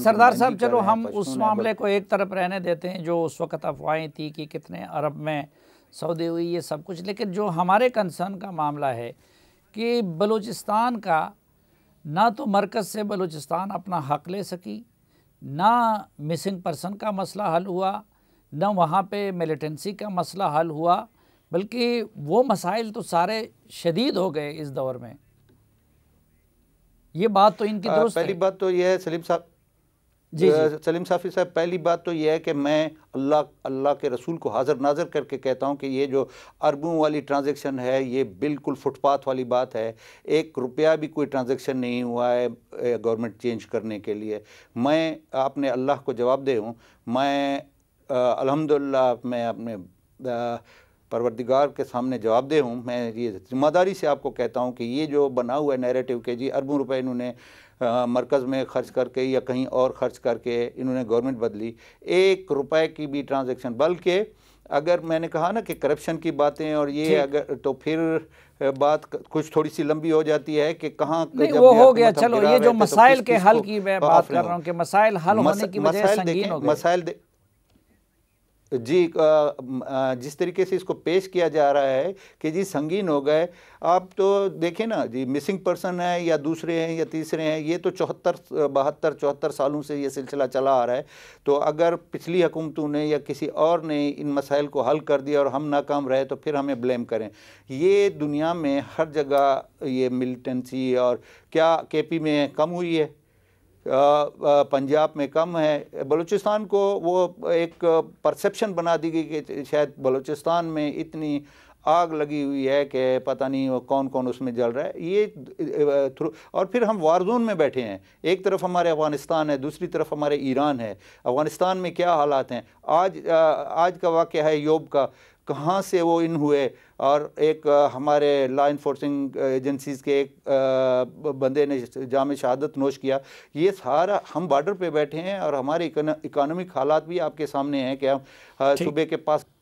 तो सरदार साहब चलो हम उस मामले को एक तरफ रहने देते हैं जो उस वक्त अफवाहें थी कि कितने अरब में सऊदी हुई ये सब कुछ लेकिन जो हमारे कंसर्न का मामला है कि बलूचिस्तान का ना तो मरकज़ से बलूचिस्तान अपना हक ले सकी ना मिसिंग पर्सन का मसला हल हुआ ना वहाँ पे मिलिटेंसी का मसला हल हुआ बल्कि वो मसाइल तो सारे शदीद हो गए इस दौर में ये बात तो इनकी दुरुस्त पहली बात तो यह है सलीम साहब जी सलीम साफी साहब पहली बात तो यह है कि मैं अल्लाह अल्लाह के रसूल को हाजिर नाजर करके कहता हूँ कि ये जो अरबों वाली ट्रांजेक्शन है ये बिल्कुल फुटपाथ वाली बात है एक रुपया भी कोई ट्रांजेक्शन नहीं हुआ है गवर्नमेंट चेंज करने के लिए मैं आपने अल्लाह को जवाब दे हूँ मैं अलहमदिल्ला मैं अपने परवरदिगार के सामने जवाबदेह हूँ मैं ये ज़िम्मेदारी से आपको कहता हूँ कि ये जो बना हुआ है नैरेटिव के जी अरबों रुपए इन्होंने मरकज़ में ख़र्च करके या कहीं और ख़र्च करके इन्होंने गवर्नमेंट बदली एक रुपए की भी ट्रांजेक्शन बल्कि अगर मैंने कहा ना कि करप्शन की बातें और ये अगर तो फिर बात कुछ थोड़ी सी लंबी हो जाती है कि कहाँ वो हो गया मतलब चलो ये जो तो मसाइल के हल की मैं बात कर रहा हूँ कि मसाइल हल होने की देखें मसाइल जी जिस तरीके से इसको पेश किया जा रहा है कि जी संगीन हो गए आप तो देखें ना जी मिसिंग पर्सन है या दूसरे हैं या तीसरे हैं ये तो चौहत्तर बहत्तर चौहत्तर सालों से ये सिलसिला चला आ रहा है तो अगर पिछली हुकूमतों ने या किसी और ने इन मसाइल को हल कर दिया और हम नाकाम रहे तो फिर हमें ब्लेम करें ये दुनिया में हर जगह ये मिलिटेंसी और क्या के पी में कम हुई है पंजाब में कम है बलूचिस्तान को वो एक परसेप्शन बना दी गई कि शायद बलूचिस्तान में इतनी आग लगी हुई है कि पता नहीं वो कौन कौन उसमें जल रहा है ये थ्रू और फिर हम वार जोन में बैठे हैं एक तरफ हमारे अफ़गानिस्तान है दूसरी तरफ हमारे ईरान है अफ़गानिस्तान में क्या हालात हैं आज आज का वाक्य है योब का कहाँ से वो इन हुए और एक हमारे ला इन्फोर्सिंग एजेंसीज़ के एक बंदे ने जाम शहादत नोश किया ये सारा हम बॉर्डर पे बैठे हैं और हमारे इकोनॉमिक हालात भी आपके सामने हैं कि हम सूबे के पास